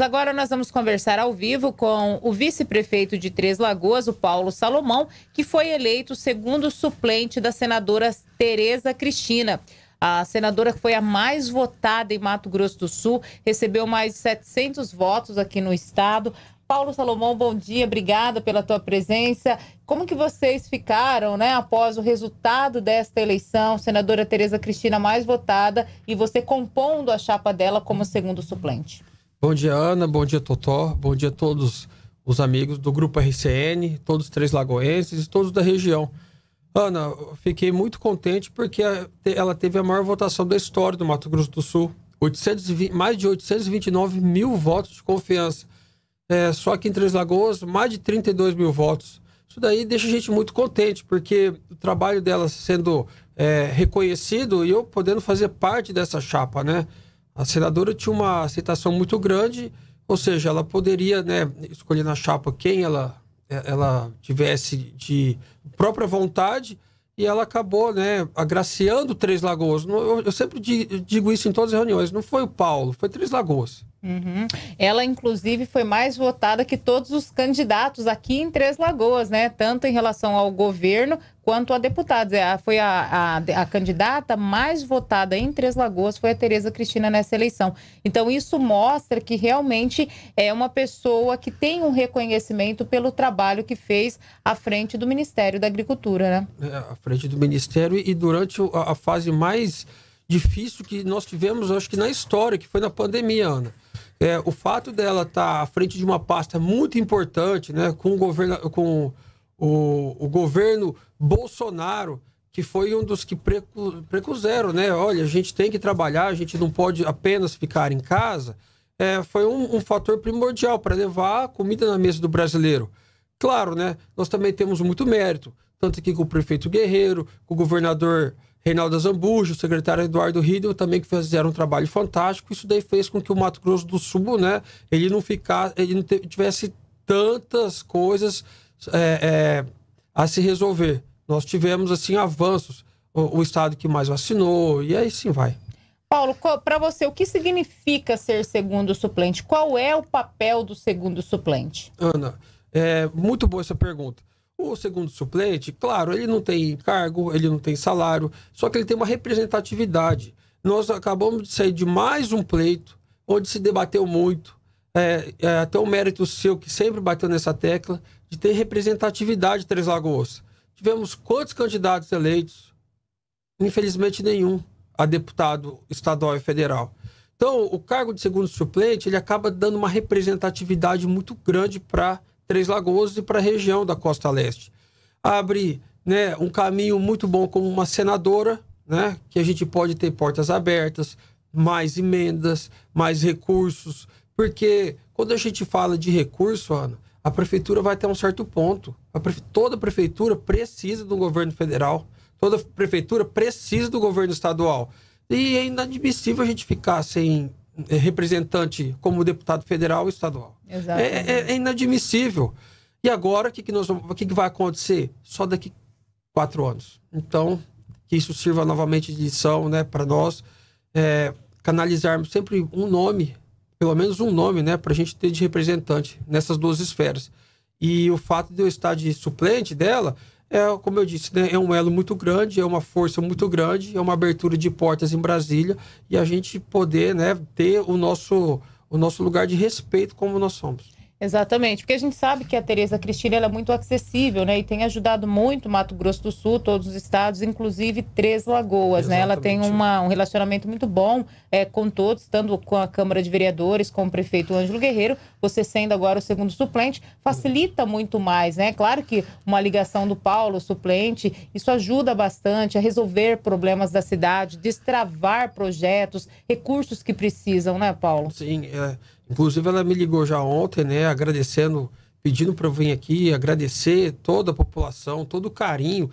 Agora nós vamos conversar ao vivo com o vice-prefeito de Três Lagoas, o Paulo Salomão, que foi eleito segundo suplente da senadora Tereza Cristina. A senadora que foi a mais votada em Mato Grosso do Sul, recebeu mais de 700 votos aqui no estado. Paulo Salomão, bom dia, obrigada pela tua presença. Como que vocês ficaram, né, após o resultado desta eleição, senadora Tereza Cristina mais votada e você compondo a chapa dela como segundo suplente? Bom dia, Ana. Bom dia, Totó. Bom dia a todos os amigos do Grupo RCN, todos três lagoenses e todos da região. Ana, fiquei muito contente porque ela teve a maior votação da história do Mato Grosso do Sul. 820, mais de 829 mil votos de confiança. É, só que em Três Lagoas, mais de 32 mil votos. Isso daí deixa a gente muito contente, porque o trabalho dela sendo é, reconhecido e eu podendo fazer parte dessa chapa, né? A senadora tinha uma aceitação muito grande, ou seja, ela poderia né, escolher na chapa quem ela, ela tivesse de própria vontade e ela acabou né, agraciando Três Lagoas. Eu, sempre digo isso em todas as reuniões: não foi o Paulo, foi Três Lagoas. Uhum. Ela, inclusive, foi mais votada que todos os candidatos aqui em Três Lagoas, né? Tanto em relação ao governo quanto a deputados. É, foi a, a, a, candidata mais votada em Três Lagoas, foi a Tereza Cristina nessa eleição. Então, isso mostra que realmente é uma pessoa que tem um reconhecimento pelo trabalho que fez à frente do Ministério da Agricultura, né? É, à frente do Ministério e durante a, a fase mais difícil que nós tivemos, acho que na história, que foi na pandemia, Ana. É, o fato dela estar tá à frente de uma pasta muito importante, né, com, governo com o, o governo Bolsonaro, que foi um dos que precuseram, né? Olha, a gente tem que trabalhar, a gente não pode apenas ficar em casa. É, foi um, um fator primordial para levar comida na mesa do brasileiro. Claro, né? Nós também temos muito mérito, tanto aqui com o prefeito Guerreiro, com o governador Reinaldo Zambujo, o secretário Eduardo Riedel também que fizeram um trabalho fantástico. Isso daí fez com que o Mato Grosso do Sul, né, ele não ficasse, ele não tivesse tantas coisas é, é, a se resolver. Nós tivemos assim avanços, o, o estado que mais vacinou e aí sim vai. Paulo, para você, o que significa ser segundo suplente? Qual é o papel do segundo suplente? Ana, é muito boa essa pergunta. O segundo suplente, claro, ele não tem cargo, ele não tem salário, só que ele tem uma representatividade. Nós acabamos de sair de mais um pleito, onde se debateu muito, é, é, até o mérito seu, que sempre bateu nessa tecla, de ter representatividade em Três Lagoas. Tivemos quantos candidatos eleitos? Infelizmente nenhum a deputado estadual e federal. Então, o cargo de segundo suplente, ele acaba dando uma representatividade muito grande para Três Lagoas e para a região da Costa Leste. Abre né, um caminho muito bom como uma senadora, né, que a gente pode ter portas abertas, mais emendas, mais recursos, porque quando a gente fala de recurso, Ana, a prefeitura vai até um certo ponto. A prefe... Toda prefeitura precisa do governo federal. Toda prefeitura precisa do governo estadual. E é inadmissível a gente ficar sem eh, representante como deputado federal e estadual. É, é, é, inadmissível. E agora, o que, que, que, que vai acontecer? Só daqui quatro anos. Então, que isso sirva novamente de lição né, para nós, é, canalizarmos sempre um nome pelo menos um nome, né, para a gente ter de representante nessas duas esferas. E o fato de eu estar de suplente dela, é, como eu disse, né, é um elo muito grande, é uma força muito grande, é uma abertura de portas em Brasília e a gente poder né, ter o nosso, o nosso lugar de respeito como nós somos. Exatamente, porque a gente sabe que a Tereza Cristina é muito acessível, né? E tem ajudado muito Mato Grosso do Sul, todos os estados, inclusive Três Lagoas, Exatamente. né? Ela tem uma, um relacionamento muito bom é, com todos, tanto com a Câmara de Vereadores, com o prefeito Ângelo Guerreiro, você sendo agora o segundo suplente, facilita muito mais, né? Claro que uma ligação do Paulo, suplente, isso ajuda bastante a resolver problemas da cidade, destravar projetos, recursos que precisam, né, Paulo? Sim, é Inclusive, ela me ligou já ontem, né? Agradecendo, pedindo para eu vir aqui, agradecer toda a população, todo o carinho.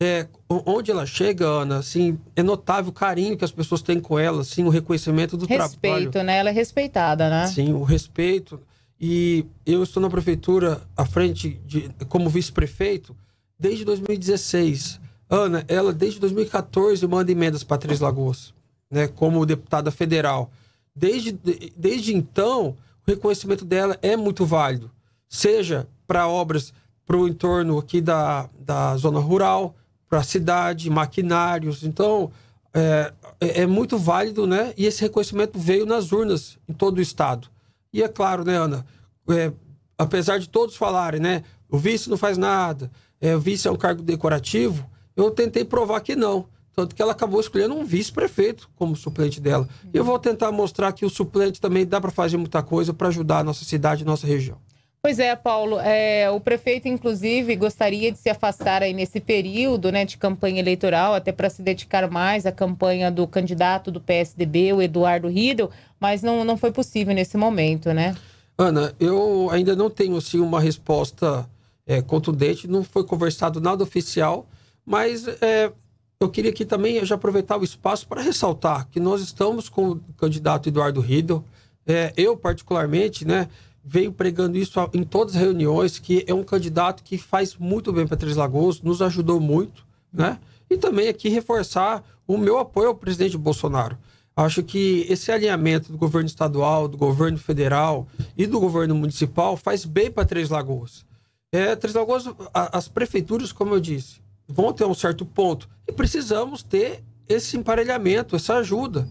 É, onde ela chega, Ana, assim, é notável o carinho que as pessoas têm com ela, assim, o reconhecimento do respeito, trabalho. Respeito, né? Ela é respeitada, né? Sim, o respeito. E eu estou na prefeitura, à frente, de, como vice-prefeito, desde 2016. Ana, ela desde 2014 manda emendas para Três Lagoas, né? Como deputada federal desde, desde então, o reconhecimento dela é muito válido, seja para obras para o entorno aqui da, da zona rural, para a cidade, maquinários. Então, é, é, é, muito válido, né? E esse reconhecimento veio nas urnas em todo o estado. E é claro, né, Ana? É, apesar de todos falarem, né? O vice não faz nada, é, o vice é um cargo decorativo, eu tentei provar que não. Tanto que ela acabou escolhendo um vice-prefeito como suplente dela. E eu vou tentar mostrar que o suplente também dá para fazer muita coisa para ajudar a nossa cidade e nossa região. Pois é, Paulo. É, o prefeito, inclusive, gostaria de se afastar aí nesse período né, de campanha eleitoral, até para se dedicar mais à campanha do candidato do PSDB, o Eduardo Riedel, mas não, não foi possível nesse momento, né? Ana, eu ainda não tenho assim, uma resposta é, contundente, não foi conversado nada oficial, mas é, eu queria aqui também já aproveitar o espaço para ressaltar que nós estamos com o candidato Eduardo Riddle. É, eu, particularmente, né, venho pregando isso em todas as reuniões, que é um candidato que faz muito bem para Três Lagoas, nos ajudou muito, né? E também aqui reforçar o meu apoio ao presidente Bolsonaro. Acho que esse alinhamento do governo estadual, do governo federal e do governo municipal faz bem para Três Lagoas. É, Três Lagoas, as prefeituras, como eu disse, vão ter um certo ponto. E precisamos ter esse emparelhamento, essa ajuda.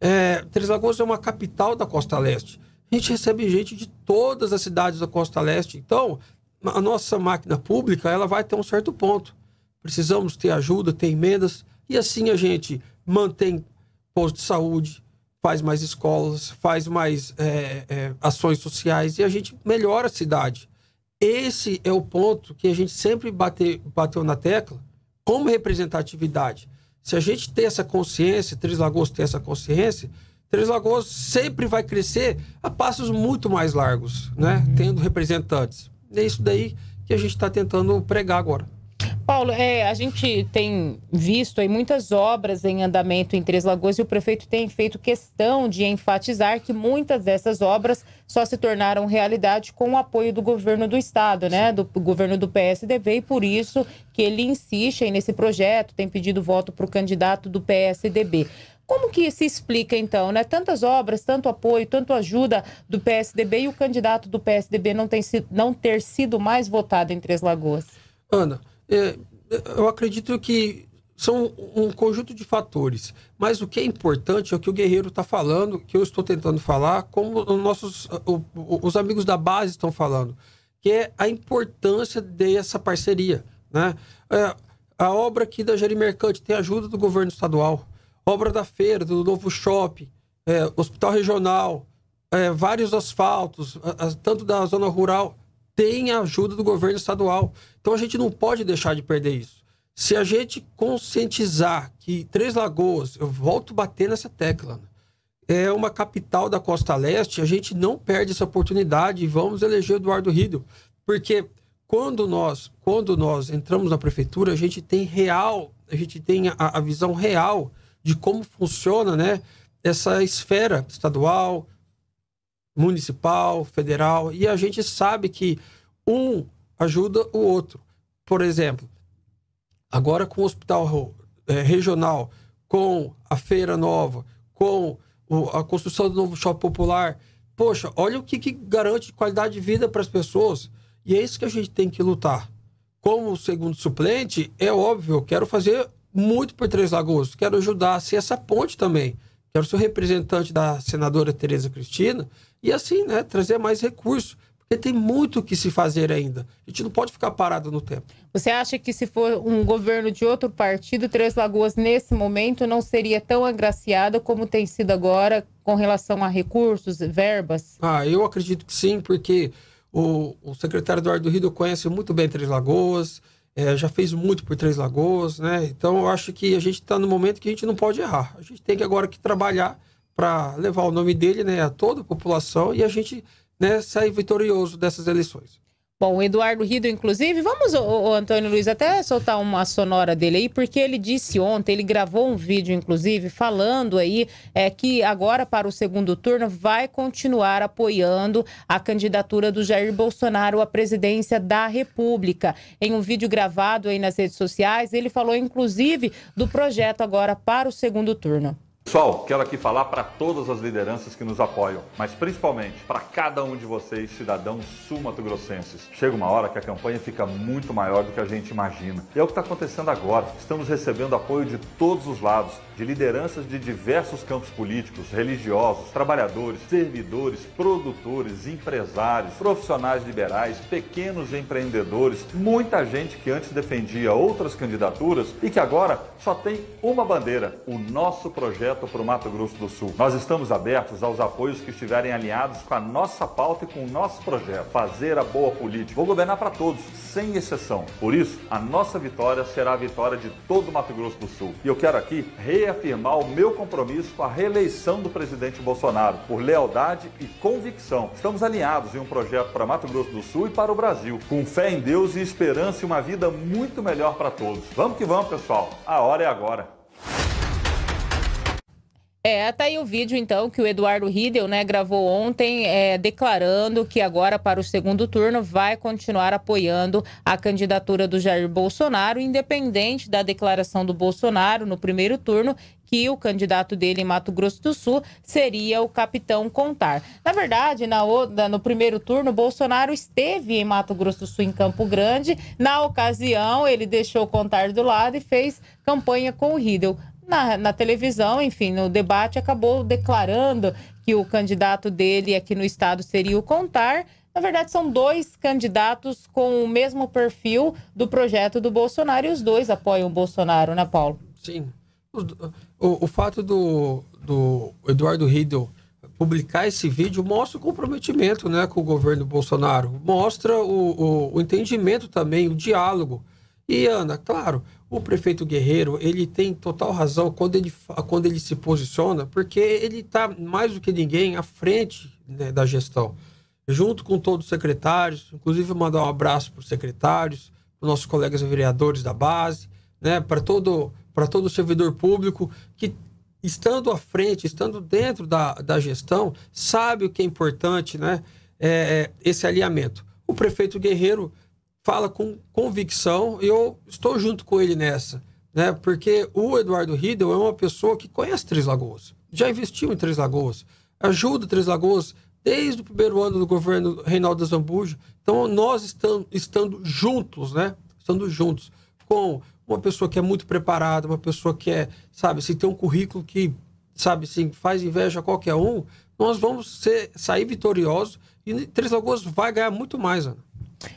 É, Três Lagoas é uma capital da Costa Leste. A gente recebe gente de todas as cidades da Costa Leste. Então, a nossa máquina pública ela vai ter um certo ponto. Precisamos ter ajuda, ter emendas. E assim a gente mantém posto de saúde, faz mais escolas, faz mais é, é, ações sociais e a gente melhora a cidade. Esse é o ponto que a gente sempre bate, bateu na tecla como representatividade. Se a gente tem essa consciência, Três Lagoas tem essa consciência, Três Lagoas sempre vai crescer a passos muito mais largos, né? Uhum. Tendo representantes. É isso daí que a gente está tentando pregar agora. Paulo, é, a gente tem visto aí muitas obras em andamento em Três Lagoas e o prefeito tem feito questão de enfatizar que muitas dessas obras só se tornaram realidade com o apoio do governo do estado, né? Do governo do PSDB e por isso que ele insiste aí nesse projeto, tem pedido voto para o candidato do PSDB. Como que se explica, então, né? Tantas obras, tanto apoio, tanto ajuda do PSDB e o candidato do PSDB não, tem, não ter sido mais votado em Três Lagoas? Ana, é, eu acredito que são um conjunto de fatores. Mas o que é importante é o que o Guerreiro está falando, que eu estou tentando falar, como os nossos os amigos da base estão falando, que é a importância dessa parceria. Né? É, a obra aqui da Jari Mercante tem ajuda do governo estadual, obra da feira, do novo shopping, é, hospital regional, é, vários asfaltos, tanto da zona rural tem a ajuda do governo estadual. Então a gente não pode deixar de perder isso. Se a gente conscientizar que Três Lagoas, eu volto a bater nessa tecla, né? é uma capital da Costa Leste, a gente não perde essa oportunidade e vamos eleger Eduardo Rido. Porque quando nós, quando nós entramos na prefeitura, a gente tem real, a gente tem a, a visão real de como funciona né, essa esfera estadual, municipal, federal, e a gente sabe que um ajuda o outro. Por exemplo, agora com o hospital é, regional, com a feira nova, com o, a construção do novo shopping popular, poxa, olha o que, que garante qualidade de vida para as pessoas. E é isso que a gente tem que lutar. Como segundo suplente, é óbvio, eu quero fazer muito por Três Lagoas, quero ajudar a ser essa ponte também que era o seu representante da senadora Tereza Cristina, e assim, né, trazer mais recursos. Porque tem muito o que se fazer ainda. A gente não pode ficar parado no tempo. Você acha que se for um governo de outro partido, Três Lagoas, nesse momento, não seria tão agraciada como tem sido agora com relação a recursos, verbas? Ah, eu acredito que sim, porque o, o secretário Eduardo Rido conhece muito bem Três Lagoas, é, já fez muito por Três Lagoas, né? Então eu acho que a gente está no momento que a gente não pode errar. A gente tem que agora que trabalhar para levar o nome dele né, a toda a população e a gente né, sair vitorioso dessas eleições. Bom, o Eduardo Rido, inclusive, vamos, o, o, Antônio Luiz, até soltar uma sonora dele aí, porque ele disse ontem, ele gravou um vídeo, inclusive, falando aí é, que agora, para o segundo turno, vai continuar apoiando a candidatura do Jair Bolsonaro à presidência da República. Em um vídeo gravado aí nas redes sociais, ele falou, inclusive, do projeto agora para o segundo turno. Pessoal, quero aqui falar para todas as lideranças que nos apoiam, mas principalmente para cada um de vocês, cidadãos sumatogrossenses. Chega uma hora que a campanha fica muito maior do que a gente imagina. E é o que está acontecendo agora. Estamos recebendo apoio de todos os lados, de lideranças de diversos campos políticos, religiosos, trabalhadores, servidores, produtores, empresários, profissionais liberais, pequenos empreendedores, muita gente que antes defendia outras candidaturas e que agora só tem uma bandeira, o nosso projeto projeto para o Mato Grosso do Sul. Nós estamos abertos aos apoios que estiverem alinhados com a nossa pauta e com o nosso projeto. Fazer a boa política. Vou governar para todos, sem exceção. Por isso, a nossa vitória será a vitória de todo o Mato Grosso do Sul. E eu quero aqui reafirmar o meu compromisso com a reeleição do presidente Bolsonaro, por lealdade e convicção. Estamos alinhados em um projeto para Mato Grosso do Sul e para o Brasil, com fé em Deus e esperança e uma vida muito melhor para todos. Vamos que vamos, pessoal. A hora é agora. É, tá aí o vídeo, então, que o Eduardo Riedel, né, gravou ontem, é, declarando que agora, para o segundo turno, vai continuar apoiando a candidatura do Jair Bolsonaro, independente da declaração do Bolsonaro no primeiro turno que o candidato dele em Mato Grosso do Sul seria o capitão Contar. Na verdade, na, no primeiro turno, Bolsonaro esteve em Mato Grosso do Sul, em Campo Grande. Na ocasião, ele deixou Contar do lado e fez campanha com o Riedel na, na, televisão, enfim, no debate, acabou declarando que o candidato dele aqui no estado seria o Contar. Na verdade, são dois candidatos com o mesmo perfil do projeto do Bolsonaro e os dois apoiam o Bolsonaro, né, Paulo? Sim. O, o, o fato do, do Eduardo Riedel publicar esse vídeo mostra o comprometimento né, com o governo Bolsonaro, mostra o, o, o entendimento também, o diálogo. E Ana, claro, o prefeito Guerreiro ele tem total razão quando ele, quando ele se posiciona, porque ele está mais do que ninguém à frente né, da gestão, junto com todos os secretários. Inclusive mandar um abraço para os secretários, para os nossos colegas vereadores da base, né, para todo para todo servidor público que estando à frente, estando dentro da, da gestão, sabe o que é importante, né? É, é esse alinhamento. O prefeito Guerreiro fala com convicção e eu estou junto com ele nessa, né? Porque o Eduardo Riddle é uma pessoa que conhece Três Lagoas, já investiu em Três Lagoas, ajuda Três Lagoas desde o primeiro ano do governo Reinaldo Zambujo. Então nós estamos estando juntos, né? Estando juntos com uma pessoa que é muito preparada, uma pessoa que é, sabe, se assim, tem um currículo que, sabe, assim, faz inveja a qualquer um, nós vamos ser, sair vitoriosos e Três Lagoas vai ganhar muito mais, Ana.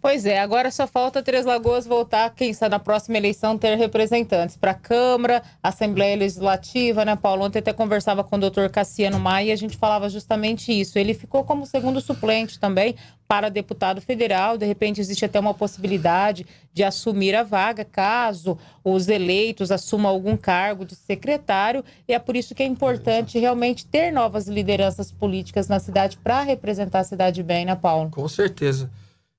Pois é, agora só falta Três Lagoas voltar, quem está na próxima eleição, ter representantes para a Câmara, Assembleia Legislativa, né, Paulo? Ontem até conversava com o doutor Cassiano Maia e a gente falava justamente isso. Ele ficou como segundo suplente também para deputado federal, de repente existe até uma possibilidade de assumir a vaga, caso os eleitos assumam algum cargo de secretário, e é por isso que é importante realmente ter novas lideranças políticas na cidade para representar a cidade bem, né, Paulo? Com certeza.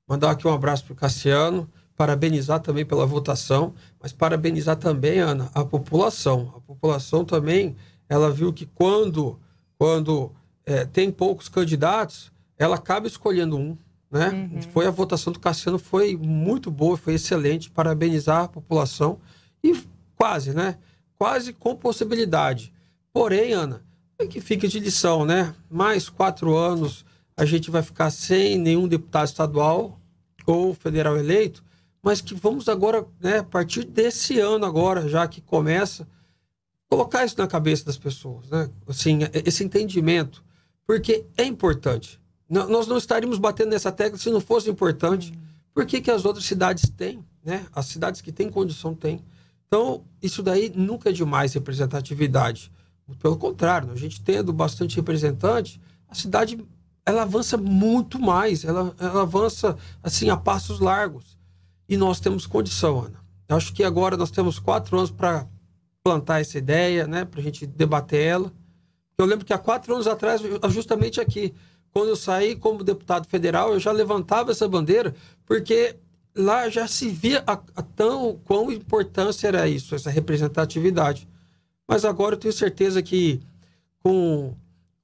Mandar aqui um abraço para o Cassiano, parabenizar também pela votação, mas parabenizar também, Ana, a população. A população também, ela viu que quando, quando é, tem poucos candidatos, ela acaba escolhendo um. Né? Uhum. Foi a votação do Cassiano, foi muito boa, foi excelente. Parabenizar a população e quase, né? Quase com possibilidade. Porém, Ana, é que fica de lição, né? Mais quatro anos a gente vai ficar sem nenhum deputado estadual ou federal eleito, mas que vamos agora, né, a partir desse ano agora, já que começa, colocar isso na cabeça das pessoas, né? Assim, é, esse entendimento, porque é importante. Nós não estaríamos batendo nessa tecla se não fosse importante. Por que, que as outras cidades têm, né? As cidades que têm condição têm. Então, isso daí nunca é demais representatividade. Pelo contrário, a gente tendo bastante representante, a cidade ela avança muito mais, ela, ela avança assim a passos largos. E nós temos condição, Ana. Eu acho que agora nós temos quatro anos para plantar essa ideia, né, para a gente debater ela. Eu lembro que há quatro anos atrás, justamente aqui, quando eu saí como deputado federal, eu já levantava essa bandeira, porque lá já se via a, a tão quão importância era isso, essa representatividade. Mas agora eu tenho certeza que com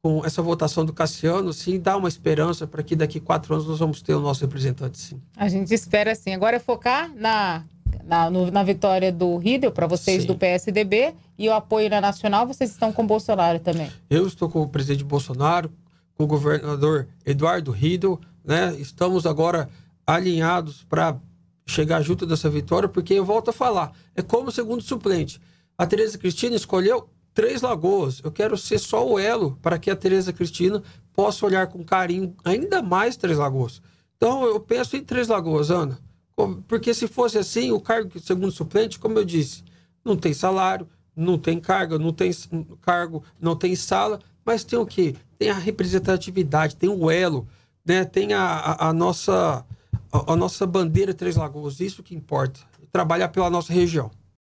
com essa votação do Cassiano, sim, dá uma esperança para que daqui quatro anos nós vamos ter o nosso representante, sim. A gente espera, sim. Agora é focar na, na, no, na vitória do Riedel, para vocês sim. do PSDB, e o apoio na Nacional, vocês estão com o Bolsonaro também. Eu estou com o presidente Bolsonaro, com o governador Eduardo Riedel, né? Estamos agora alinhados para chegar junto dessa vitória, porque eu volto a falar, é como segundo suplente. A Tereza Cristina escolheu Três Lagoas, eu quero ser só o elo para que a Tereza Cristina possa olhar com carinho ainda mais Três Lagoas. Então, eu penso em Três Lagoas, Ana, porque se fosse assim, o cargo de segundo suplente, como eu disse, não tem salário, não tem carga, não tem cargo, não tem sala, mas tem o quê? Tem a representatividade, tem o elo, né? tem a, a, a nossa, a, a nossa bandeira Três Lagoas, isso que importa, trabalhar pela nossa região.